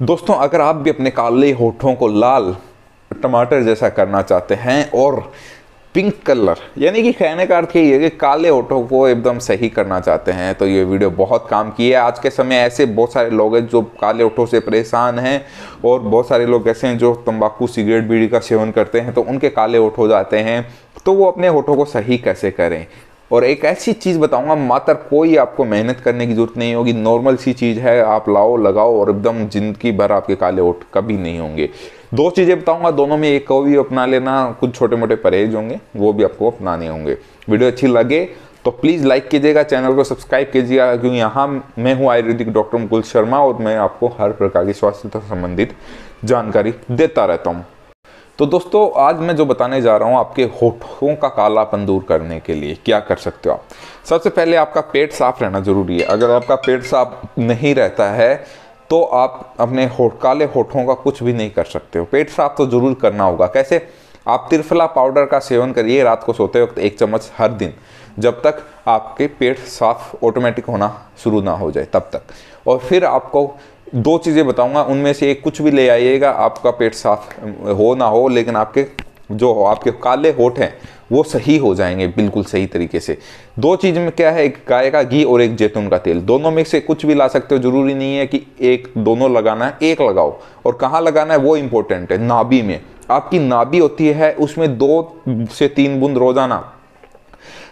दोस्तों अगर आप भी अपने काले होठों को लाल टमाटर जैसा करना चाहते हैं और पिंक कलर यानी कि कहने का अर्थ यही है कि काले होठों को एकदम सही करना चाहते हैं तो ये वीडियो बहुत काम की है आज के समय ऐसे बहुत सारे लोग हैं जो काले होठों से परेशान हैं और बहुत सारे लोग ऐसे हैं जो तंबाकू सिगरेट बीड़ी का सेवन करते हैं तो उनके काले होठ हो जाते हैं तो वो अपने होठों को सही कैसे करें और एक ऐसी चीज़ बताऊंगा मात्र कोई आपको मेहनत करने की ज़रूरत नहीं होगी नॉर्मल सी चीज़ है आप लाओ लगाओ और एकदम ज़िंदगी भर आपके काले ओठ कभी नहीं होंगे दो चीज़ें बताऊंगा दोनों में एक को भी अपना लेना कुछ छोटे मोटे परहेज होंगे वो भी आपको अपनाने होंगे वीडियो अच्छी लगे तो प्लीज़ लाइक कीजिएगा चैनल को सब्सक्राइब कीजिएगा क्योंकि यहाँ मैं हूँ आयुर्वेदिक डॉक्टर मुकुल शर्मा और मैं आपको हर प्रकार की स्वास्थ्य संबंधित जानकारी देता रहता हूँ तो दोस्तों आज मैं जो बताने जा रहा हूँ आपके होठों का कालापन दूर करने के लिए क्या कर सकते हो आप सबसे पहले आपका पेट साफ रहना ज़रूरी है अगर आपका पेट साफ नहीं रहता है तो आप अपने होठ काले होठों का कुछ भी नहीं कर सकते हो पेट साफ तो ज़रूर करना होगा कैसे आप त्रिफला पाउडर का सेवन करिए रात को सोते वक्त एक चम्मच हर दिन जब तक आपके पेट साफ ऑटोमेटिक होना शुरू ना हो जाए तब तक और फिर आपको दो चीज़ें बताऊंगा उनमें से एक कुछ भी ले आइएगा आपका पेट साफ हो ना हो लेकिन आपके जो आपके काले होठ हैं वो सही हो जाएंगे बिल्कुल सही तरीके से दो चीज़ में क्या है एक गाय का घी और एक जैतून का तेल दोनों में से कुछ भी ला सकते हो जरूरी नहीं है कि एक दोनों लगाना है एक लगाओ और कहाँ लगाना है वो इम्पोर्टेंट है नाभि में आपकी नाभि होती है उसमें दो से तीन बूंद रोजाना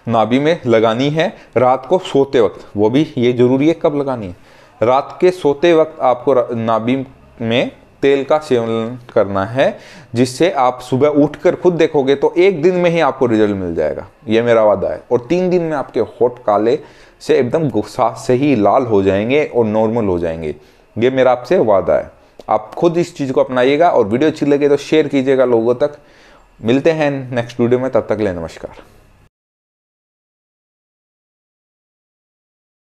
नाभि में लगानी है रात को सोते वक्त वो भी ये जरूरी है कब लगानी है रात के सोते वक्त आपको नाभि में तेल का सेवन करना है जिससे आप सुबह उठकर खुद देखोगे तो एक दिन में ही आपको रिजल्ट मिल जाएगा ये मेरा वादा है और तीन दिन में आपके होट काले से एकदम गुस्सा से ही लाल हो जाएंगे और नॉर्मल हो जाएंगे ये मेरा आपसे वादा है आप खुद इस चीज़ को अपनाइएगा और वीडियो अच्छी लगे तो शेयर कीजिएगा लोगों तक मिलते हैं नेक्स्ट वीडियो में तब तक ले नमस्कार